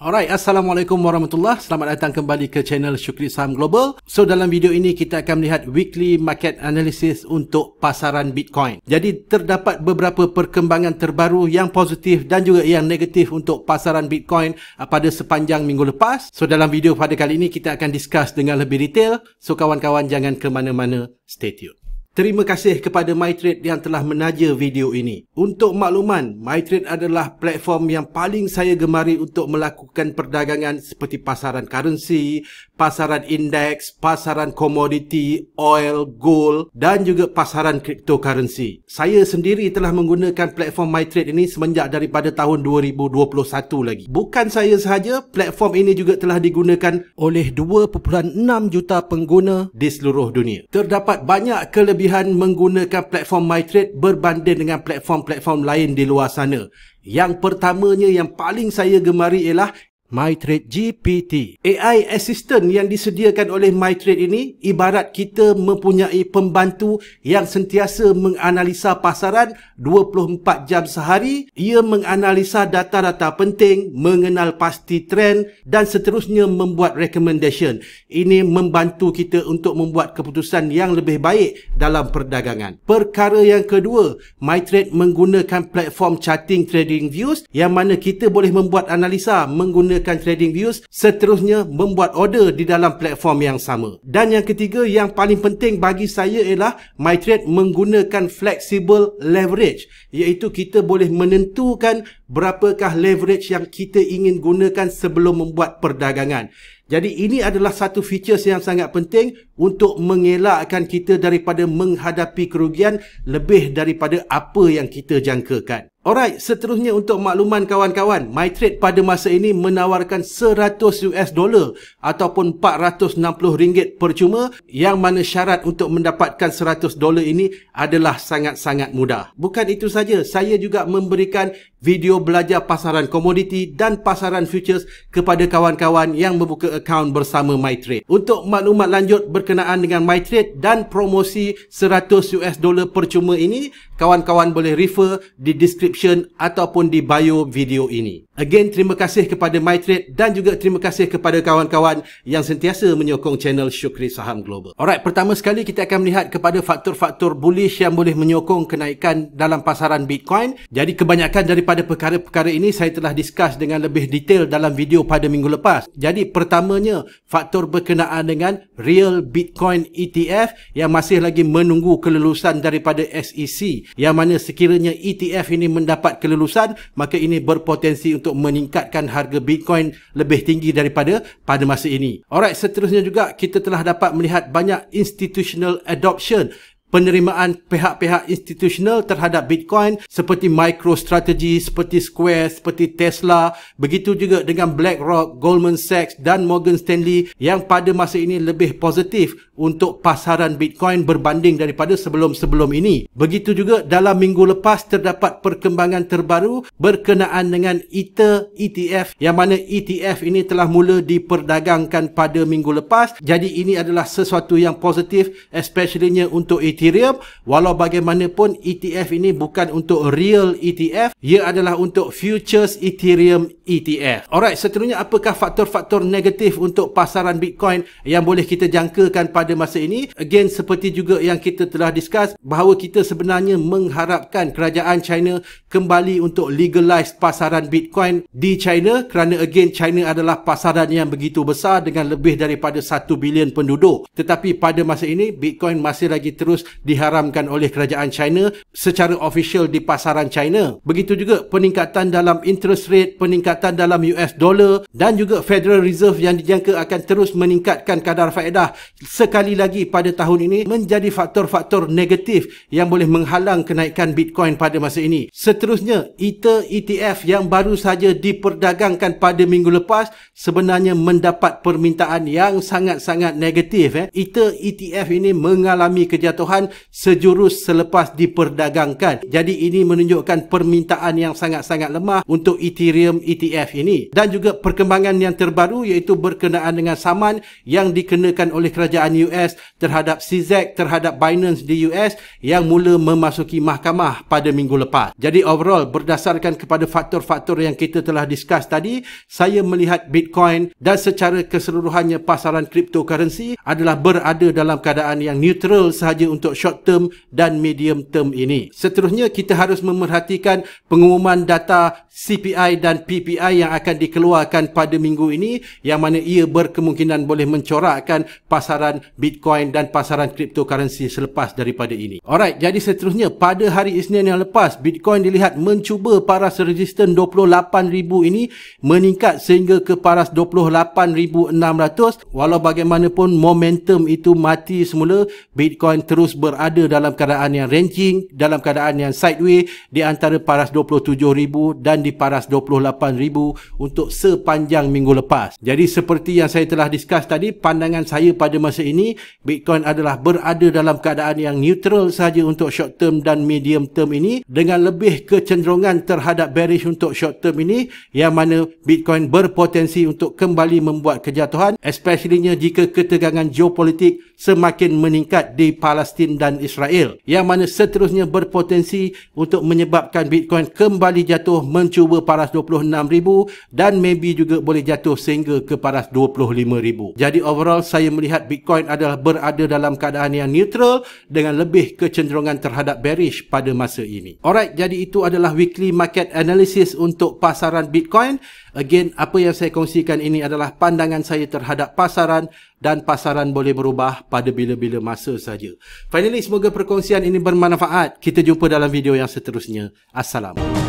Alright, Assalamualaikum warahmatullahi Selamat datang kembali ke channel Syukri Saham Global. So, dalam video ini kita akan melihat weekly market analysis untuk pasaran Bitcoin. Jadi, terdapat beberapa perkembangan terbaru yang positif dan juga yang negatif untuk pasaran Bitcoin uh, pada sepanjang minggu lepas. So, dalam video pada kali ini kita akan discuss dengan lebih detail. So, kawan-kawan jangan ke mana-mana. Stay tuned. Terima kasih kepada MyTrade yang telah menaja video ini. Untuk makluman, MyTrade adalah platform yang paling saya gemari untuk melakukan perdagangan seperti pasaran currency, pasaran indeks, pasaran komoditi, oil, gold dan juga pasaran cryptocurrency. Saya sendiri telah menggunakan platform MyTrade ini semenjak daripada tahun 2021 lagi. Bukan saya sahaja, platform ini juga telah digunakan oleh 2.6 juta pengguna di seluruh dunia. Terdapat banyak kelebihan kelebihan menggunakan platform MyTrade berbanding dengan platform-platform lain di luar sana. Yang pertamanya yang paling saya gemari ialah MyTrade GPT. AI assistant yang disediakan oleh MyTrade ini ibarat kita mempunyai pembantu yang sentiasa menganalisa pasaran 24 jam sehari. Ia menganalisa data-data penting, mengenal pasti trend dan seterusnya membuat recommendation. Ini membantu kita untuk membuat keputusan yang lebih baik dalam perdagangan. Perkara yang kedua, MyTrade menggunakan platform chatting trading views yang mana kita boleh membuat analisa menggunakan Trading Views, seterusnya membuat order di dalam platform yang sama. Dan yang ketiga yang paling penting bagi saya ialah MyTrade menggunakan flexible leverage iaitu kita boleh menentukan berapakah leverage yang kita ingin gunakan sebelum membuat perdagangan. Jadi ini adalah satu features yang sangat penting untuk mengelakkan kita daripada menghadapi kerugian lebih daripada apa yang kita jangkakan. Alright, seterusnya untuk makluman kawan-kawan, MyTrade pada masa ini menawarkan 100 US dollar ataupun 460 ringgit percuma yang mana syarat untuk mendapatkan 100 dollar ini adalah sangat-sangat mudah. Bukan itu saja, saya juga memberikan video belajar pasaran komoditi dan pasaran futures kepada kawan-kawan yang membuka akaun bersama MyTrade. Untuk maklumat lanjut berkenaan dengan MyTrade dan promosi 100 US dollar percuma ini, kawan-kawan boleh refer di deskripsi description ataupun di bio video ini. Again, terima kasih kepada MyTrade dan juga terima kasih kepada kawan-kawan yang sentiasa menyokong channel Syukri Saham Global. Alright, pertama sekali kita akan melihat kepada faktor-faktor bullish yang boleh menyokong kenaikan dalam pasaran Bitcoin. Jadi kebanyakan daripada perkara-perkara ini saya telah discuss dengan lebih detail dalam video pada minggu lepas. Jadi pertamanya, faktor berkenaan dengan real Bitcoin ETF yang masih lagi menunggu kelulusan daripada SEC yang mana sekiranya ETF ini mendapat kelulusan maka ini berpotensi untuk meningkatkan harga Bitcoin lebih tinggi daripada pada masa ini. Alright, seterusnya juga kita telah dapat melihat banyak institutional adoption penerimaan pihak-pihak institusional terhadap Bitcoin seperti MicroStrategy, seperti Square, seperti Tesla, begitu juga dengan BlackRock, Goldman Sachs dan Morgan Stanley yang pada masa ini lebih positif untuk pasaran Bitcoin berbanding daripada sebelum-sebelum ini. Begitu juga dalam minggu lepas terdapat perkembangan terbaru berkenaan dengan Ether ETF yang mana ETF ini telah mula diperdagangkan pada minggu lepas. Jadi ini adalah sesuatu yang positif especially untuk ETF Ethereum. Walau bagaimanapun ETF ini bukan untuk real ETF, ia adalah untuk futures Ethereum ETF. Alright, seterusnya apakah faktor-faktor negatif untuk pasaran Bitcoin yang boleh kita jangkakan pada masa ini? Again, seperti juga yang kita telah discuss bahawa kita sebenarnya mengharapkan kerajaan China kembali untuk legalize pasaran Bitcoin di China kerana again China adalah pasaran yang begitu besar dengan lebih daripada 1 bilion penduduk. Tetapi pada masa ini Bitcoin masih lagi terus diharamkan oleh kerajaan China secara official di pasaran China. Begitu juga peningkatan dalam interest rate, peningkatan dalam US dollar dan juga Federal Reserve yang dijangka akan terus meningkatkan kadar faedah sekali lagi pada tahun ini menjadi faktor-faktor negatif yang boleh menghalang kenaikan Bitcoin pada masa ini. Seterusnya, Ether ETF yang baru saja diperdagangkan pada minggu lepas sebenarnya mendapat permintaan yang sangat-sangat negatif. Eh. Ether ETF ini mengalami kejatuhan dilakukan sejurus selepas diperdagangkan. Jadi ini menunjukkan permintaan yang sangat-sangat lemah untuk Ethereum ETF ini. Dan juga perkembangan yang terbaru iaitu berkenaan dengan saman yang dikenakan oleh kerajaan US terhadap CZ, e terhadap Binance di US yang mula memasuki mahkamah pada minggu lepas. Jadi overall berdasarkan kepada faktor-faktor yang kita telah discuss tadi, saya melihat Bitcoin dan secara keseluruhannya pasaran cryptocurrency adalah berada dalam keadaan yang neutral sahaja untuk untuk short term dan medium term ini. Seterusnya, kita harus memerhatikan pengumuman data CPI dan PPI yang akan dikeluarkan pada minggu ini yang mana ia berkemungkinan boleh mencorakkan pasaran Bitcoin dan pasaran cryptocurrency selepas daripada ini. Alright, jadi seterusnya, pada hari Isnin yang lepas, Bitcoin dilihat mencuba paras resisten 28,000 ini meningkat sehingga ke paras 28,600 walau bagaimanapun momentum itu mati semula Bitcoin terus berada dalam keadaan yang ranking, dalam keadaan yang sideways di antara paras 27,000 dan di paras 28,000 untuk sepanjang minggu lepas. Jadi seperti yang saya telah discuss tadi, pandangan saya pada masa ini, Bitcoin adalah berada dalam keadaan yang neutral saja untuk short term dan medium term ini dengan lebih kecenderungan terhadap bearish untuk short term ini yang mana Bitcoin berpotensi untuk kembali membuat kejatuhan especially jika ketegangan geopolitik semakin meningkat di Palestin Palestin dan Israel yang mana seterusnya berpotensi untuk menyebabkan Bitcoin kembali jatuh mencuba paras 26,000 dan maybe juga boleh jatuh sehingga ke paras 25,000. Jadi overall saya melihat Bitcoin adalah berada dalam keadaan yang neutral dengan lebih kecenderungan terhadap bearish pada masa ini. Alright, jadi itu adalah weekly market analysis untuk pasaran Bitcoin. Again, apa yang saya kongsikan ini adalah pandangan saya terhadap pasaran dan pasaran boleh berubah pada bila-bila masa saja. Finally, semoga perkongsian ini bermanfaat. Kita jumpa dalam video yang seterusnya. Assalamualaikum.